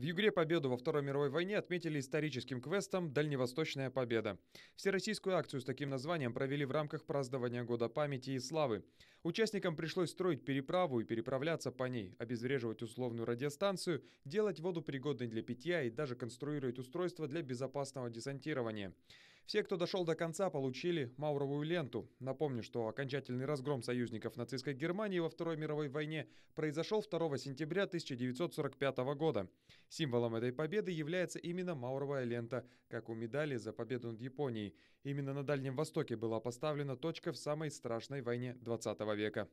В Югре победу во Второй мировой войне отметили историческим квестом «Дальневосточная победа». Всероссийскую акцию с таким названием провели в рамках празднования Года памяти и славы. Участникам пришлось строить переправу и переправляться по ней, обезвреживать условную радиостанцию, делать воду пригодной для питья и даже конструировать устройство для безопасного десантирования. Все, кто дошел до конца, получили мауровую ленту. Напомню, что окончательный разгром союзников нацистской Германии во Второй мировой войне произошел 2 сентября 1945 года. Символом этой победы является именно мауровая лента, как у медали за победу над Японией. Именно на Дальнем Востоке была поставлена точка в самой страшной войне 20 века.